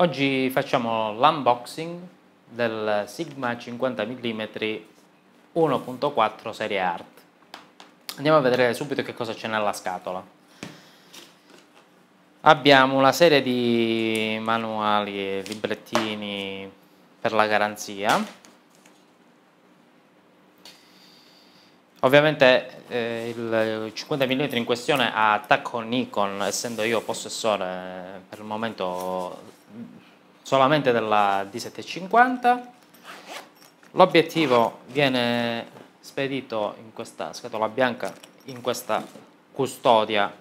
Oggi facciamo l'unboxing del Sigma 50 mm 1.4 serie Art. Andiamo a vedere subito che cosa c'è nella scatola. Abbiamo una serie di manuali e librettini per la garanzia Ovviamente eh, il 50 eh, mm in questione ha attacco Nikon, essendo io possessore eh, per il momento solamente della D750. L'obiettivo viene spedito in questa scatola bianca, in questa custodia,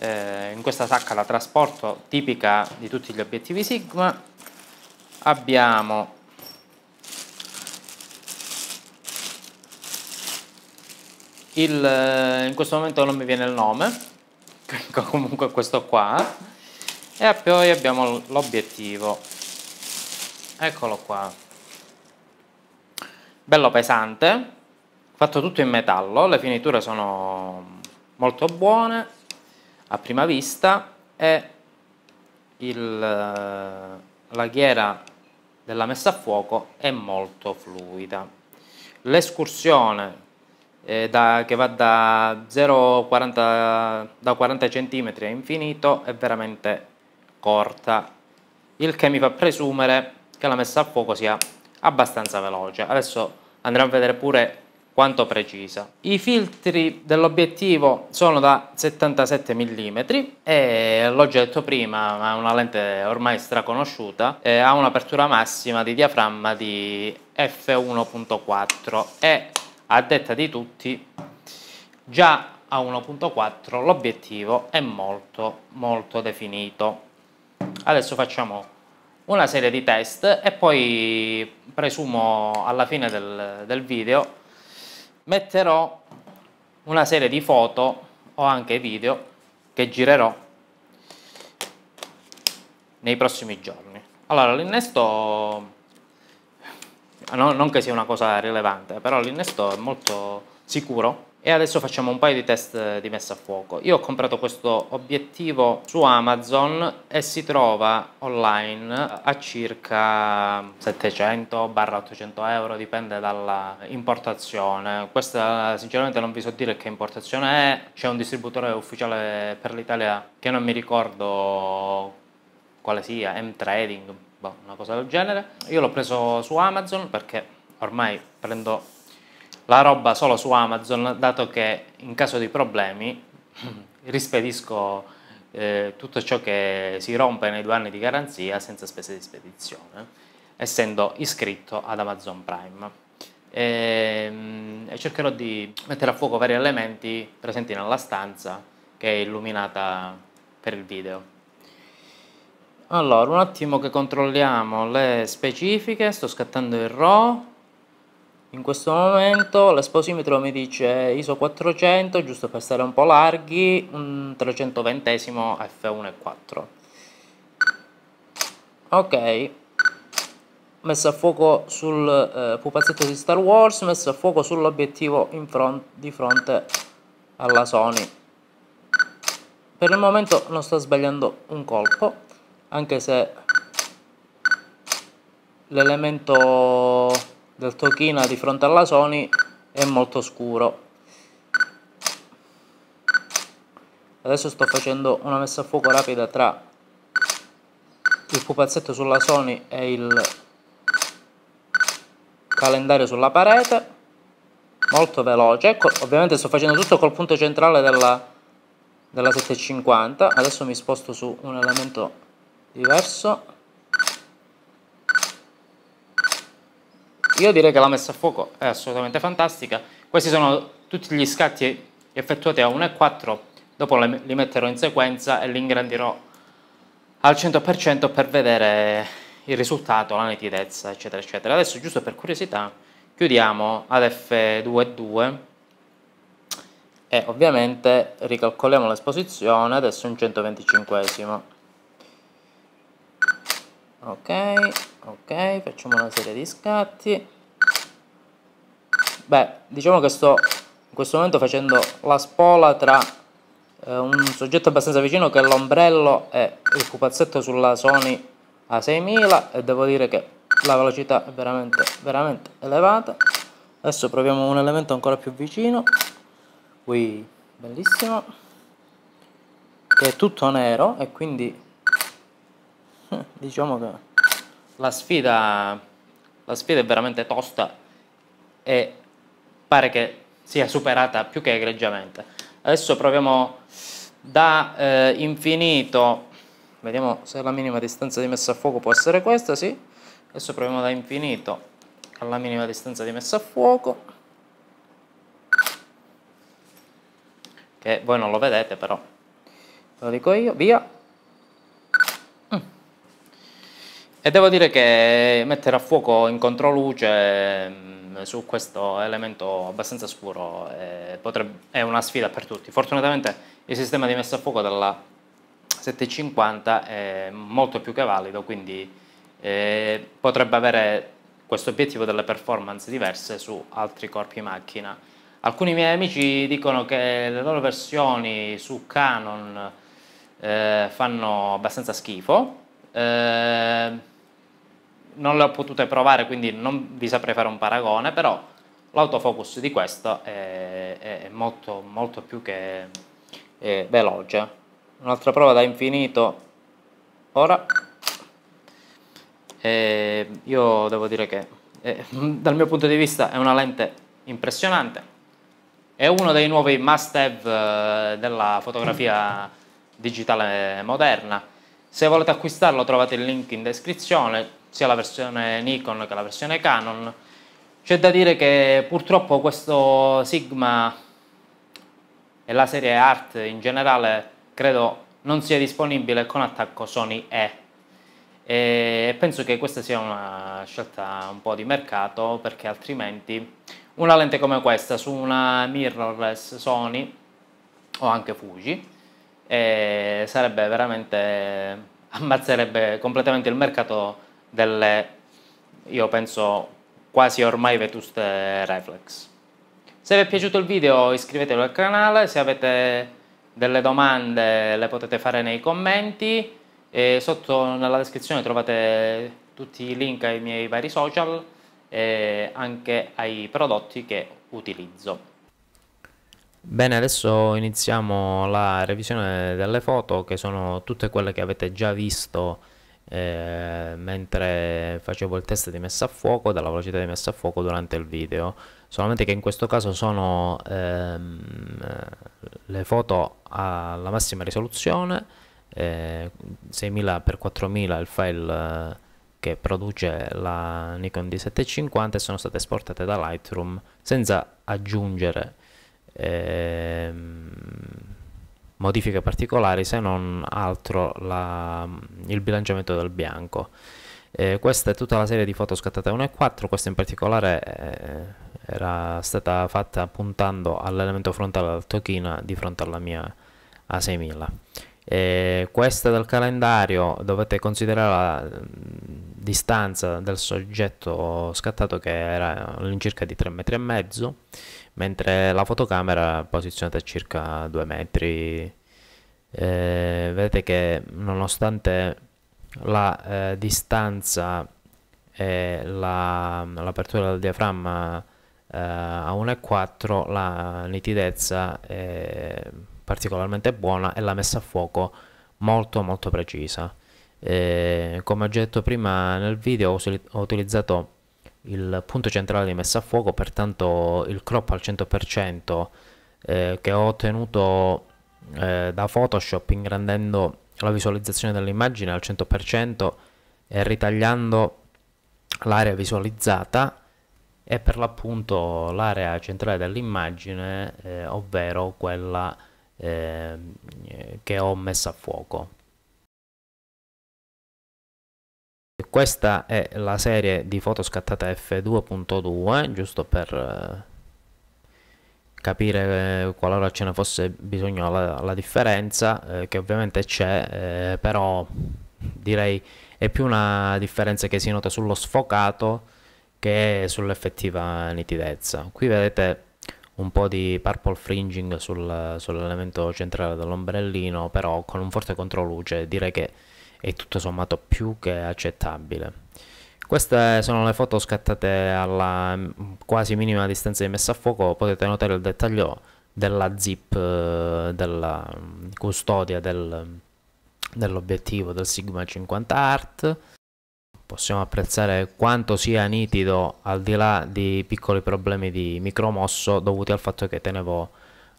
eh, in questa sacca da trasporto tipica di tutti gli obiettivi Sigma. Abbiamo il, eh, in questo momento non mi viene il nome, comunque questo qua, e poi abbiamo l'obiettivo, eccolo qua, bello pesante, fatto tutto in metallo, le finiture sono molto buone a prima vista e il, eh, la ghiera della messa a fuoco è molto fluida. L'escursione eh, da, che va da 0,40 da 40 cm a infinito è veramente corta il che mi fa presumere che la messa a fuoco sia abbastanza veloce adesso andremo a vedere pure quanto precisa i filtri dell'obiettivo sono da 77 mm e l'ho già detto prima ha una lente ormai straconosciuta eh, ha un'apertura massima di diaframma di f1.4 e a detta di tutti, già a 1.4 l'obiettivo è molto molto definito. Adesso facciamo una serie di test e poi presumo alla fine del, del video metterò una serie di foto o anche video che girerò nei prossimi giorni. Allora l'innesto Ah, no, non che sia una cosa rilevante, però l'innesto è molto sicuro e adesso facciamo un paio di test di messa a fuoco. Io ho comprato questo obiettivo su Amazon e si trova online a circa 700-800 euro, dipende dalla importazione. Questa sinceramente non vi so dire che importazione è, c'è un distributore ufficiale per l'Italia che non mi ricordo quale sia, M-Trading, boh, una cosa del genere. Io l'ho preso su Amazon perché ormai prendo la roba solo su Amazon, dato che in caso di problemi rispedisco eh, tutto ciò che si rompe nei due anni di garanzia senza spese di spedizione, essendo iscritto ad Amazon Prime. E, ehm, e cercherò di mettere a fuoco vari elementi presenti nella stanza che è illuminata per il video. Allora, un attimo che controlliamo le specifiche, sto scattando il RAW. In questo momento l'esposimetro mi dice ISO 400, giusto per stare un po' larghi, un 320 f1.4. Ok, messo a fuoco sul eh, pupazzetto di Star Wars, messo a fuoco sull'obiettivo front, di fronte alla Sony. Per il momento non sto sbagliando un colpo anche se l'elemento del Tokina di fronte alla Sony è molto scuro adesso sto facendo una messa a fuoco rapida tra il pupazzetto sulla Sony e il calendario sulla parete molto veloce ecco, ovviamente sto facendo tutto col punto centrale della, della 750 adesso mi sposto su un elemento diverso io direi che la messa a fuoco è assolutamente fantastica questi sono tutti gli scatti effettuati a 1 e 4 dopo li metterò in sequenza e li ingrandirò al 100% per vedere il risultato, la nitidezza eccetera eccetera adesso giusto per curiosità chiudiamo ad f2.2 e ovviamente ricalcoliamo l'esposizione adesso un 125 ok ok facciamo una serie di scatti beh diciamo che sto in questo momento facendo la spola tra eh, un soggetto abbastanza vicino che è l'ombrello e il pupazzetto sulla Sony A6000 e devo dire che la velocità è veramente veramente elevata adesso proviamo un elemento ancora più vicino qui bellissimo che è tutto nero e quindi diciamo che la sfida, la sfida è veramente tosta e pare che sia superata più che egregiamente. Adesso proviamo da eh, infinito, vediamo se la minima distanza di messa a fuoco può essere questa, sì. Adesso proviamo da infinito alla minima distanza di messa a fuoco. Che voi non lo vedete però, ve lo dico io, via. E devo dire che mettere a fuoco in controluce mm, su questo elemento abbastanza scuro eh, potrebbe, è una sfida per tutti. Fortunatamente il sistema di messa a fuoco della 750 è molto più che valido, quindi eh, potrebbe avere questo obiettivo delle performance diverse su altri corpi macchina. Alcuni miei amici dicono che le loro versioni su Canon eh, fanno abbastanza schifo. Eh, non le ho potute provare, quindi non vi saprei fare un paragone, però l'autofocus di questo è, è molto, molto, più che veloce. Un'altra prova da infinito, ora, e io devo dire che eh, dal mio punto di vista è una lente impressionante, è uno dei nuovi must have eh, della fotografia digitale moderna. Se volete acquistarlo trovate il link in descrizione, sia la versione Nikon che la versione Canon. C'è da dire che purtroppo questo Sigma e la serie Art in generale credo non sia disponibile con attacco Sony E. E penso che questa sia una scelta un po' di mercato perché altrimenti una lente come questa su una mirrorless Sony o anche Fuji eh, sarebbe veramente ammazzerebbe completamente il mercato delle, io penso, quasi ormai vetuste reflex. Se vi è piaciuto il video iscrivetevi al canale, se avete delle domande le potete fare nei commenti, e sotto nella descrizione trovate tutti i link ai miei vari social e anche ai prodotti che utilizzo. Bene, adesso iniziamo la revisione delle foto che sono tutte quelle che avete già visto eh, mentre facevo il test di messa a fuoco dalla velocità di messa a fuoco durante il video solamente che in questo caso sono ehm, le foto alla massima risoluzione eh, 6000x4000 il file eh, che produce la Nikon D750 e sono state esportate da Lightroom senza aggiungere ehm, modifiche particolari se non altro la, il bilanciamento del bianco. Eh, questa è tutta la serie di foto scattate 1 e 4, questa in particolare eh, era stata fatta puntando all'elemento frontale del Tokina di fronte alla mia A6000. Eh, questa del calendario dovete considerarla distanza dal soggetto scattato che era all'incirca di 3 metri e mezzo mentre la fotocamera è posizionata a circa 2 metri eh, vedete che nonostante la eh, distanza e l'apertura del diaframma eh, a 1,4 la nitidezza è particolarmente buona e la messa a fuoco molto molto precisa eh, come ho già detto prima nel video ho, ho utilizzato il punto centrale di messa a fuoco pertanto il crop al 100% eh, che ho ottenuto eh, da photoshop ingrandendo la visualizzazione dell'immagine al 100% e ritagliando l'area visualizzata e per l'appunto l'area centrale dell'immagine eh, ovvero quella ehm, che ho messo a fuoco Questa è la serie di foto scattate F2.2, giusto per eh, capire eh, qualora ce ne fosse bisogno la, la differenza eh, che ovviamente c'è eh, però direi è più una differenza che si nota sullo sfocato che sull'effettiva nitidezza qui vedete un po' di purple fringing sul, sull'elemento centrale dell'ombrellino però con un forte controluce direi che è tutto sommato più che accettabile. Queste sono le foto scattate alla mm, quasi minima distanza di messa a fuoco, potete notare il dettaglio della zip eh, della mm, custodia del, mm, dell'obiettivo del Sigma 50 Art. Possiamo apprezzare quanto sia nitido al di là di piccoli problemi di micromosso dovuti al fatto che tenevo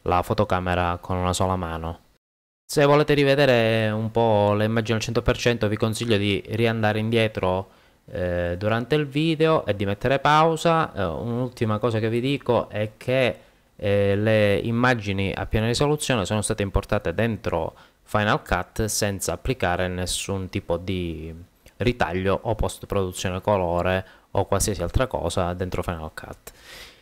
la fotocamera con una sola mano. Se volete rivedere un po' le immagini al 100% vi consiglio di riandare indietro eh, durante il video e di mettere pausa. Eh, un'ultima cosa che vi dico è che eh, le immagini a piena risoluzione sono state importate dentro Final Cut senza applicare nessun tipo di ritaglio o post produzione colore o qualsiasi altra cosa dentro Final Cut.